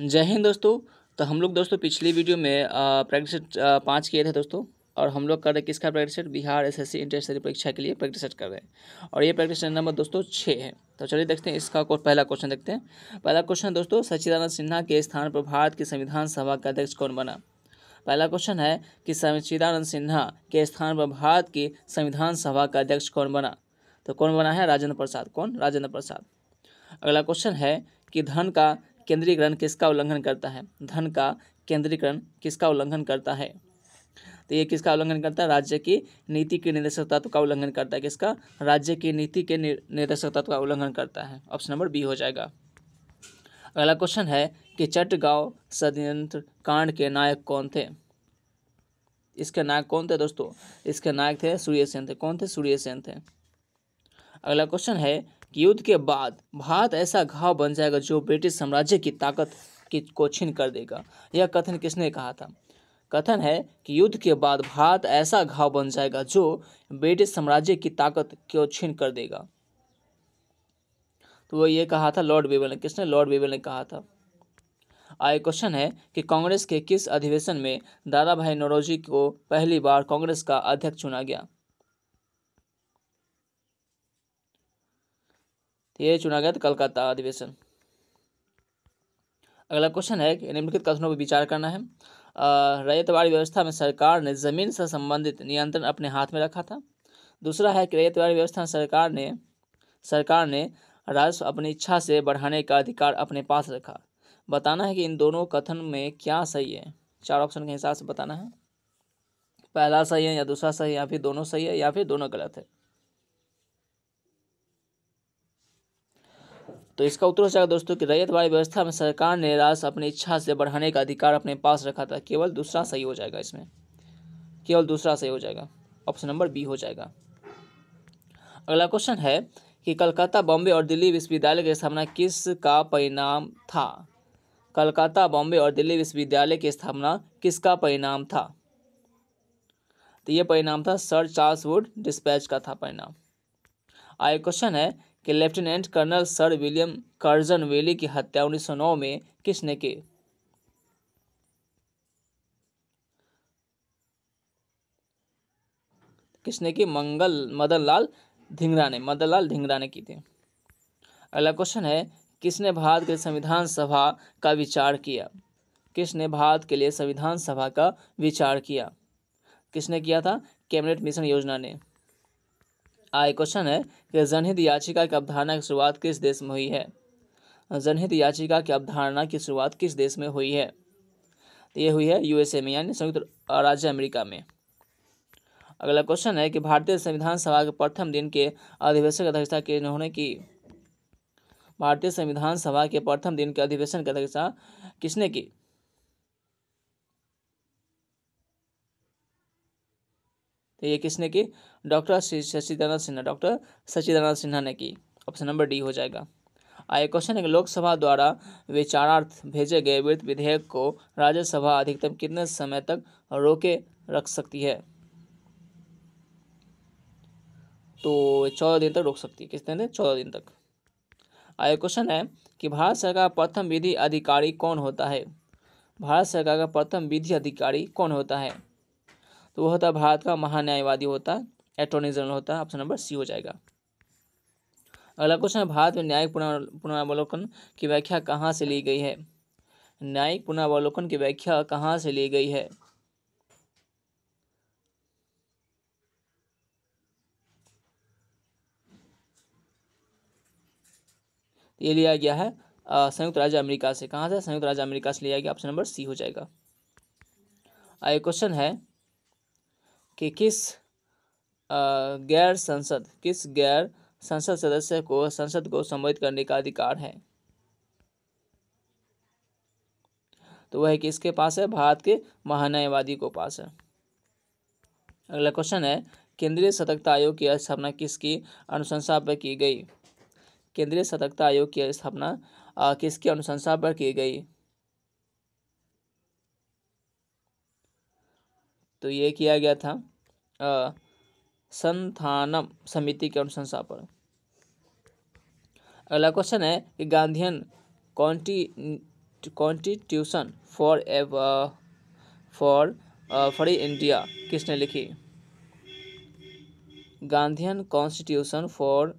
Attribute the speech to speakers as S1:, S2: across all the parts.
S1: जय हिंद दोस्तों तो हम लोग दोस्तों पिछली वीडियो में प्रैक्टिस सेट पाँच किए थे दोस्तों और हम लोग कर रहे हैं किसका practice set Bihar S SSC S परीक्षा के लिए प्रैक्टिस सेट कर रहे हैं और ये प्रैक्टिस सेट नंबर दोस्तों छः है तो चलिए देखते हैं इसका पहला क्वेश्चन देखते हैं पहला क्वेश्चन दोस्तों सचिदानंद सिन्हा के स्थान पर भारत की संविधान सभा का अध्यक्ष कौन बना पहला क्वेश्चन है कि सचिदानंद सिन्हा के स्थान पर भारत की संविधान सभा का अध्यक्ष कौन बना तो कौन बना है राजेंद्र प्रसाद कौन राजेंद्र प्रसाद अगला क्वेश्चन है कि धन का केंद्रीकरण किसका उल्लंघन करता है धन का केंद्रीकरण किसका उल्लंघन करता है तो ये किसका उल्लंघन करता है राज्य की नीति के निर्देशक तत्व का उल्लंघन करता है किसका राज्य की नीति के निर्देशक तत्व का उल्लंघन करता है ऑप्शन नंबर बी हो जाएगा अगला क्वेश्चन है कि चटगांव षडयंत्र कांड के नायक कौन थे इसके नायक कौन थे दोस्तों इसके नायक थे सूर्य सेन थे कौन थे सूर्य सेन थे अगला क्वेश्चन है कि युद्ध के बाद भारत ऐसा घाव बन जाएगा जो ब्रिटिश साम्राज्य की ताकत की को छीन कर देगा यह कथन किसने कहा था कथन है कि युद्ध के बाद भारत ऐसा घाव बन जाएगा जो ब्रिटिश साम्राज्य की ताकत को छीन कर देगा तो वो ये कहा था लॉर्ड बेबल ने किसने लॉर्ड बेबल ने कहा था आए क्वेश्चन है कि कांग्रेस के किस अधिवेशन में दादा भाई नौरोजी को पहली बार कांग्रेस का अध्यक्ष चुना गया तो ये चुना गया था कलकत्ता अधिवेशन अगला क्वेश्चन है कि निम्नलिखित कथनों पर विचार करना है रैतवाड़ी व्यवस्था में सरकार ने जमीन से संबंधित नियंत्रण अपने हाथ में रखा था दूसरा है कि रैतवाड़ी व्यवस्था में सरकार ने सरकार ने राजस्व अपनी इच्छा से बढ़ाने का अधिकार अपने पास रखा बताना है कि इन दोनों कथन में क्या सही है चार ऑप्शन के हिसाब से बताना है पहला सही है या दूसरा सही है या फिर दोनों सही है या फिर दोनों गलत है तो इसका उत्तर हो जाएगा दोस्तों कि वाली व्यवस्था में सरकार ने राजस्व अपनी इच्छा से बढ़ाने का अधिकार अपने पास रखा था केवल दूसरा सही हो जाएगा इसमें केवल दूसरा सही हो जाएगा ऑप्शन नंबर बी हो जाएगा अगला क्वेश्चन है कि कलकत्ता बॉम्बे और दिल्ली विश्वविद्यालय की स्थापना किस का परिणाम था कलकत्ता बॉम्बे और दिल्ली विश्वविद्यालय की स्थापना किसका परिणाम था तो यह परिणाम था सर चार्ल्स वुड डिस्पैच का था परिणाम आगे क्वेश्चन है कि lieutenant colonel sir William Curzon Wyllie की हत्या 1909 में किसने की किसने की मंगल मदनलाल धिंगरा ने मदनलाल धिंगरा ने की थी अगला क्वेश्चन है किसने भारत के संविधान सभा का विचार किया किसने भारत के लिए संविधान सभा का विचार किया किसने किया था कैबिनेट मिशन योजना ने आए क्वेश्चन है कि जनहित याचिका की अवधारणा की शुरुआत किस देश में हुई है जनहित याचिका की अवधारणा की शुरुआत किस देश में हुई है तो ये हुई है यूएसए में यानी संयुक्त राज्य अमेरिका में अगला क्वेश्चन है कि भारतीय संविधान सभा के प्रथम दिन के अधिवेशन की अध्यक्षता उन्होंने की भारतीय संविधान सभा के प्रथम दिन के अधिवेशन की अध्यक्षता किसने की ये किसने की डॉक्टर सचिदानंद सिन्हा डॉक्टर सचिदानंद सिन्हा ने की ऑप्शन नंबर डी हो जाएगा आए क्वेश्चन है लोकसभा द्वारा विचारार्थ भेजे गए वित्त विधेयक को राज्यसभा अधिकतम कितने समय तक रोके रख सकती है तो चौदह दिन तक रोक सकती है किस दिन चौदह दिन तक आगे क्वेश्चन है कि भारत सरकार प्रथम विधि अधिकारी कौन होता है भारत सरकार का प्रथम विधि अधिकारी कौन होता है तो वो होता भारत का महान्यायवादी होता अटॉर्नी जनरल होता ऑप्शन नंबर सी हो जाएगा अगला क्वेश्चन है भारत में न्यायिक पुनरावलोकन की व्याख्या कहाँ से ली गई है न्यायिक पुनरावलोकन की व्याख्या कहाँ से ली गई है ये लिया गया है संयुक्त राज्य अमेरिका से कहाँ से संयुक्त राज्य अमेरिका से लिया गया ऑप्शन नंबर सी हो जाएगा आगे क्वेश्चन है कि किस गैर संसद किस गैर संसद सदस्य को संसद को संबोधित करने का अधिकार है तो वह किसके पास है भारत के महान्यायवादी को पास है अगला क्वेश्चन है केंद्रीय सतर्कता आयोग की स्थापना किसकी अनुशंसा पर की गई केंद्रीय सतर्कता आयोग की स्थापना किसकी अनुशंसा पर की गई तो ये किया गया था संथानम समिति के अनुशंसा पर अगला क्वेश्चन है कि गांधीयन कॉन्टी कॉन्स्टिट्यूशन फॉर एव फॉर फ्री इंडिया किसने लिखी Gandhian constitution for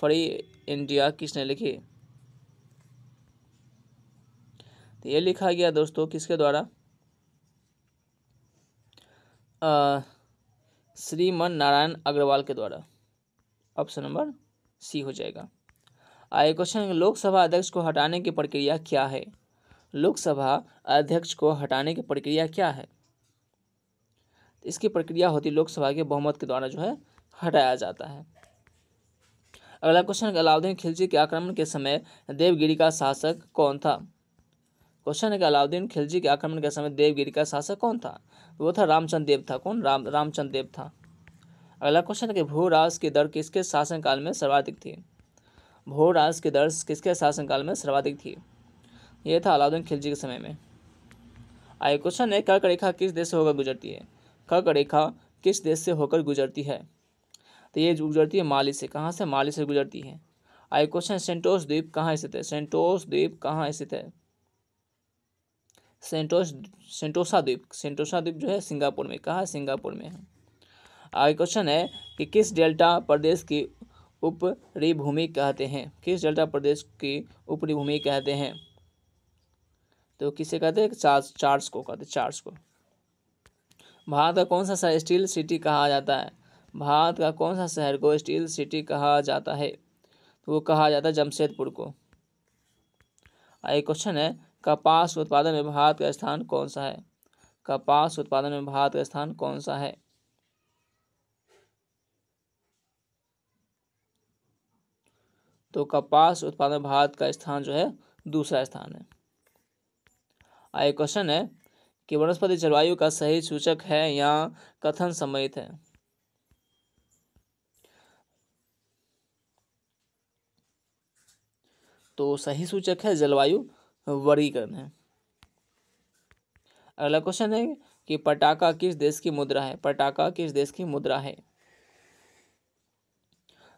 S1: free India किसने लिखी तो ये लिखा गया दोस्तों किसके द्वारा श्रीमन नारायण अग्रवाल के द्वारा ऑप्शन नंबर सी हो जाएगा आगे क्वेश्चन लोकसभा अध्यक्ष को हटाने की प्रक्रिया क्या है लोकसभा अध्यक्ष को हटाने की प्रक्रिया क्या है इसकी प्रक्रिया होती लोकसभा के बहुमत के द्वारा जो है हटाया जाता है अगला क्वेश्चन अलाउद्दीन खिलजी के आक्रमण के समय देवगिरी का शासक कौन था क्वेश्चन है कि अलाउद्दीन खिलजी के आक्रमण के समय देवगिरी का शासक कौन था वो था रामचंद्र देव था कौन राम रामचंद्र देव था अगला क्वेश्चन है कि भूराज की दर किसके शासनकाल में सर्वाधिक थी भूराज की दर किसके शासनकाल में सर्वाधिक थी ये था अलाउद्दीन खिलजी के समय में आगे क्वेश्चन है कर्क रेखा किस देश से होकर गुजरती है कर्क रेखा किस देश से होकर गुजरती है तो ये गुजरती है माली से कहाँ से माली से गुजरती है आगे क्वेश्चन सेंटोस द्वीप कहाँ स्थित है सेंटोस द्वीप कहाँ स्थित है सेंटोस सेंटोसा द्वीप सेंटोसा द्वीप जो है सिंगापुर में कहाँ सिंगापुर में है आगे क्वेश्चन है कि किस डेल्टा प्रदेश की ऊपरी भूमि कहते हैं किस डेल्टा प्रदेश की ऊपरी भूमि कहते हैं तो किसे कहते हैं चार्ज चार्ज को कहते हैं चार्ज को भारत का कौन सा शहर स्टील सिटी कहा जाता है भारत का कौन सा शहर को स्टील सिटी कहा जाता है तो वो कहा जाता है जमशेदपुर को एक क्वेश्चन है कपास उत्पादन में भारत का स्थान कौन सा है कपास उत्पादन में भारत का स्थान कौन सा है तो कपास उत्पादन भारत का स्थान जो है दूसरा स्थान है आए क्वेश्चन है कि वनस्पति जलवायु का सही सूचक है या कथन सम्मित है तो सही सूचक है जलवायु वर्गीकरण है अगला क्वेश्चन है कि पटाखा किस देश की मुद्रा है पटाखा किस देश की मुद्रा है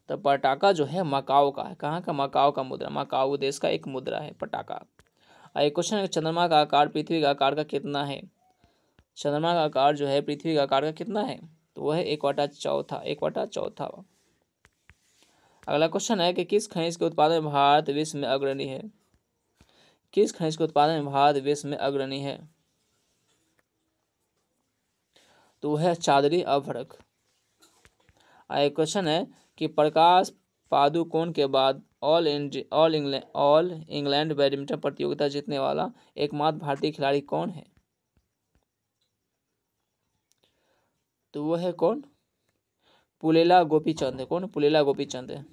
S1: तो पटाखा जो है मकाओ का है कहाँ का मकाओ का मुद्रा मकाओ देश का एक मुद्रा है पटाखा आइए क्वेश्चन है चंद्रमा का आकार पृथ्वी का आकार का कितना है चंद्रमा का आकार जो है पृथ्वी का आकार का कितना है तो वह है एक वाटा चौथा एक वाटा चौथा अगला क्वेश्चन है कि किस खनिज के उत्पादन भारत विश्व में अग्रणी है किस खनिज के उत्पादन में भारत विश्व में अग्रणी है तो वह है चादरी अभरक आए क्वेश्चन है कि प्रकाश पादुकोण के बाद all India all England all England badminton प्रतियोगिता जीतने वाला एकमात्र भारतीय खिलाड़ी कौन है तो वह है कौन पुलेला गोपी चंद है कौन पुलेला गोपीचंद है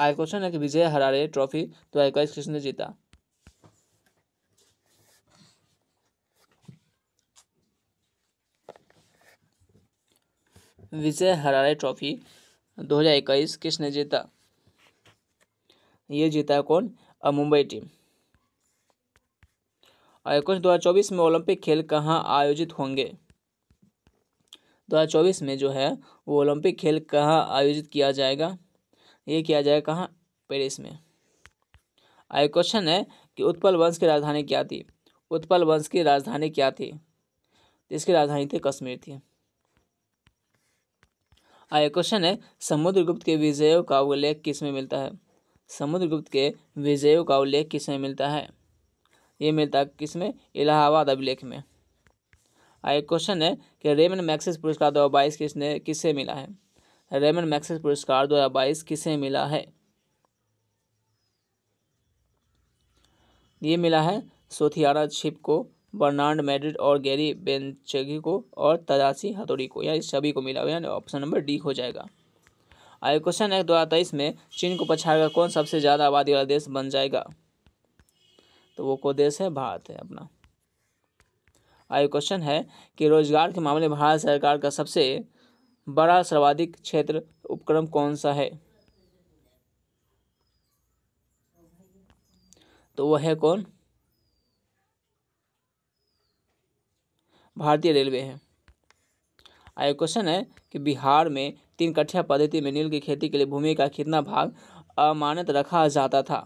S1: आगे क्वेश्चन है तो कि विजय हरारे ट्रॉफी दो हज़ार किसने जीता विजय हरारे ट्रॉफी 2021 किसने जीता ये जीता कौन अब मुंबई टीम क्वेश्चन चौबीस में ओलंपिक खेल कहाँ आयोजित होंगे 2024 में जो है वो ओलंपिक खेल कहाँ आयोजित किया जाएगा ये किया जाए कहाँ पेरिस में आगे क्वेश्चन है कि उत्पल वंश की राजधानी क्या थी उत्पल वंश की राजधानी क्या थी इसकी राजधानी थी कश्मीर थी आगे क्वेश्चन है समुद्रगुप्त के विजयों का उल्लेख किस में मिलता है समुद्रगुप्त के विजयों का उल्लेख किस में मिलता है ये मिलता है किस में इलाहाबाद अभिलेख में आगे क्वेश्चन है कि रेमन मैक्सिस पुरस्कार दो हज़ार बाईस किसने किससे मिला है रेमन मैक्सेस पुरस्कार 2022 किसे मिला है ये मिला है सोथियारा छिप को बर्नार्ड मेड्रिड और गैरी बेंचगी को और तदासी हथोड़ी को या इस सभी को मिला हुआ ऑप्शन नंबर डी हो जाएगा आगे क्वेश्चन है दो हज़ार तेईस में चीन को पछाड़कर कौन सबसे ज़्यादा आबादी वाला देश बन जाएगा तो वो को देश है भारत है अपना आगे क्वेश्चन है कि रोजगार के मामले में भारत सरकार का सबसे बड़ा सर्वाधिक क्षेत्र उपक्रम कौन सा है तो वह है कौन भारतीय रेलवे है आगे क्वेश्चन है कि बिहार में तीन कठिया पद्धति में नील की खेती के लिए भूमि का कितना भाग अमानत रखा जाता था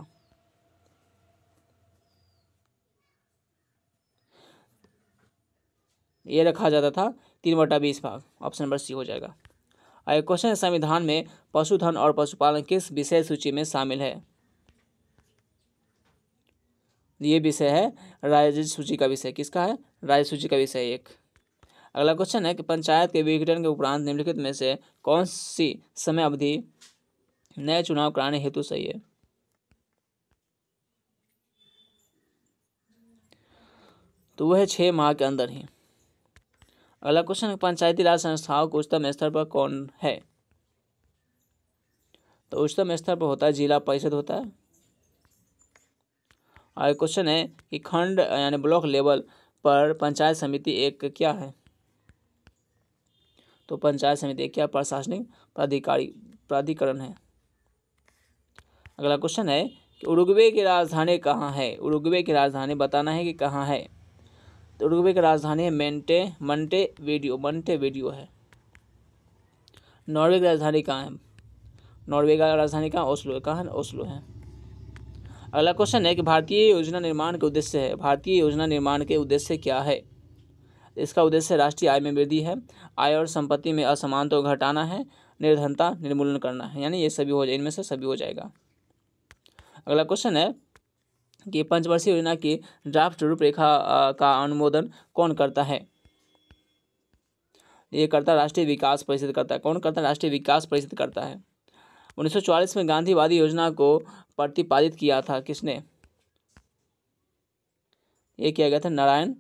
S1: यह रखा जाता था तीन बटा बीस भाग ऑप्शन नंबर सी हो जाएगा अगले क्वेश्चन है संविधान में पशुधन और पशुपालन किस विषय सूची में शामिल है ये विषय है राज्य सूची का विषय किसका है राज्य सूची का विषय एक अगला क्वेश्चन है कि पंचायत के विघटन के उपरांत निम्नलिखित में से कौन सी समय अवधि नए चुनाव कराने हेतु सही है तो वह छः माह के अंदर ही अगला क्वेश्चन पंचायती राज संस्थाओं को उच्चतम स्तर पर कौन है तो उच्चतम स्तर पर होता है जिला परिषद होता है और क्वेश्चन है कि खंड यानी ब्लॉक लेवल पर पंचायत समिति एक क्या है तो पंचायत समिति एक क्या प्रशासनिक प्राधिकारी प्राधिकरण है अगला क्वेश्चन है कि उरुग्वे की राजधानी कहाँ है उरुग्वे की राजधानी बताना है कि कहाँ है उरुग्वे की राजधानी है मेंटे मंटे वीडियो मंटे वीडियो है नॉर्वे की राजधानी कहाँ है नॉर्वे का राजधानी कहाँ ओस्लो है कहाँ है ओस्लो है अगला क्वेश्चन है कि भारतीय योजना निर्माण का उद्देश्य है भारतीय योजना निर्माण के उद्देश्य क्या है इसका उद्देश्य राष्ट्रीय आय में वृद्धि है आय और संपत्ति में असमानता घटाना है निर्धनता निर्मूलन करना है यानी ये सभी हो जाए इनमें से सभी हो जाएगा अगला क्वेश्चन है कि पंचवर्षीय योजना की ड्राफ्ट रूपरेखा का अनुमोदन कौन करता है ये करता राष्ट्रीय विकास परिषद करता है कौन करता है राष्ट्रीय विकास परिषद करता है 1944 में गांधीवादी योजना को प्रतिपादित किया था किसने ये किया गया था नारायण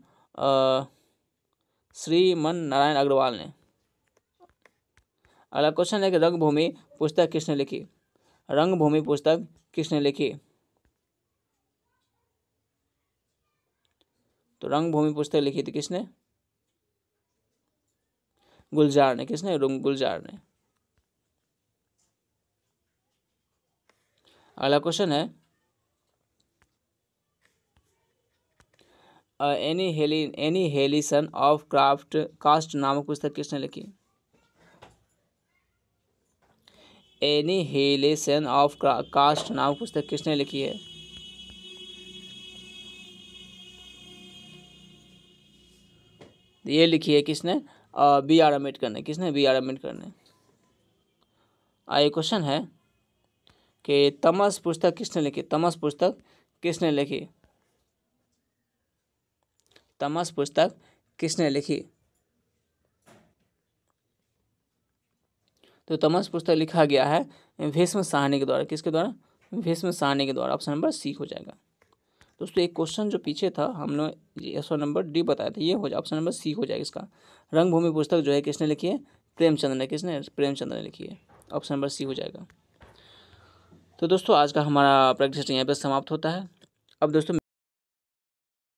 S1: श्रीमन नारायण अग्रवाल ने अगला क्वेश्चन है कि रंगभूमि पुस्तक किसने लिखी रंगभूमि पुस्तक किसने लिखी तो रंगभूमि पुस्तक लिखी थी किसने गुलजार ने किसने गुलजार ने अगला क्वेश्चन है annihilation annihilation of craft caste नामक पुस्तक किसने लिखी एनी हेलीसन ऑफ कास्ट नामक पुस्तक किसने लिखी है ये लिखी है किसने बी आर एम करने किसने बी आर एम करने आइए क्वेश्चन है कि तमस पुस्तक किसने लिखी तमस पुस्तक किसने लिखी तमस पुस्तक किसने लिखी तो तमस पुस्तक लिखा गया है भीष्म साहनी के द्वारा किसके द्वारा भीष्म साहनी के द्वारा ऑप्शन नंबर सी हो जाएगा दोस्तों एक क्वेश्चन जो पीछे था हमने ऑप्शन नंबर डी बताया था ये हो जाए ऑप्शन नंबर सी हो जाएगा इसका रंगभूमि पुस्तक जो है किसने लिखी है प्रेमचंद्र ने किसने प्रेमचंद ने लिखी है ऑप्शन नंबर सी हो जाएगा तो दोस्तों आज का हमारा प्रैक्टिस यहाँ पर समाप्त होता है अब दोस्तों